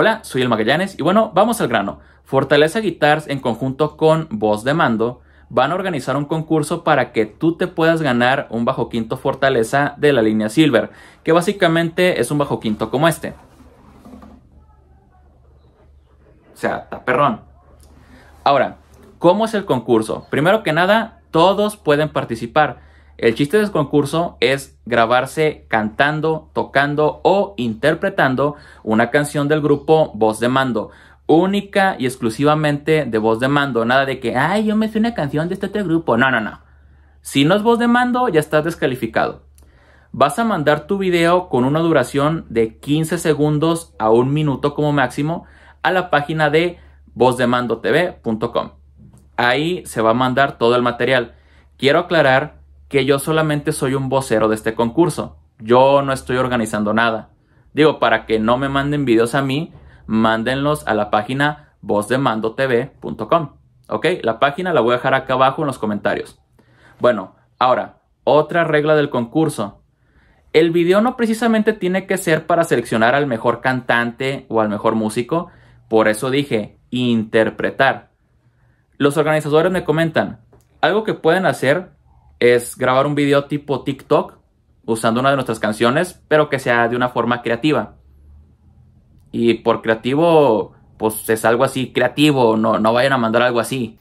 Hola, soy el Magallanes y bueno, vamos al grano. Fortaleza Guitars en conjunto con Voz de Mando van a organizar un concurso para que tú te puedas ganar un bajo quinto Fortaleza de la línea Silver, que básicamente es un bajo quinto como este. O sea, está perrón. Ahora, ¿cómo es el concurso? Primero que nada, todos pueden participar el chiste del concurso es grabarse cantando, tocando o interpretando una canción del grupo Voz de Mando. Única y exclusivamente de voz de mando. Nada de que, ay, yo me sé una canción de este otro grupo. No, no, no. Si no es voz de mando, ya estás descalificado. Vas a mandar tu video con una duración de 15 segundos a un minuto como máximo a la página de vozdemandotv.com. Ahí se va a mandar todo el material. Quiero aclarar que yo solamente soy un vocero de este concurso. Yo no estoy organizando nada. Digo, para que no me manden videos a mí, mándenlos a la página vozdemandotv.com. ¿Ok? La página la voy a dejar acá abajo en los comentarios. Bueno, ahora, otra regla del concurso. El video no precisamente tiene que ser para seleccionar al mejor cantante o al mejor músico. Por eso dije, interpretar. Los organizadores me comentan, algo que pueden hacer es grabar un video tipo TikTok usando una de nuestras canciones, pero que sea de una forma creativa. Y por creativo, pues es algo así creativo, no, no vayan a mandar algo así.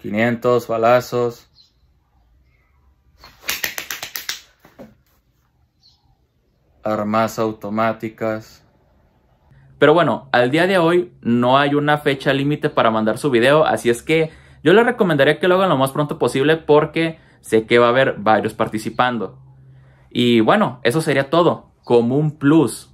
...500 balazos... ...armas automáticas... Pero bueno, al día de hoy no hay una fecha límite para mandar su video, así es que yo le recomendaría que lo hagan lo más pronto posible porque sé que va a haber varios participando. Y bueno, eso sería todo. Como un plus,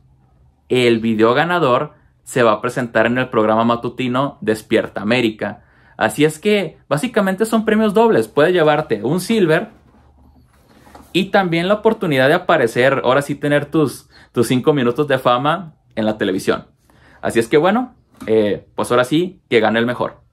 el video ganador se va a presentar en el programa matutino Despierta América. Así es que básicamente son premios dobles. Puedes llevarte un silver y también la oportunidad de aparecer, ahora sí tener tus, tus minutos de fama en la televisión. Así es que bueno, eh, pues ahora sí, que gane el mejor.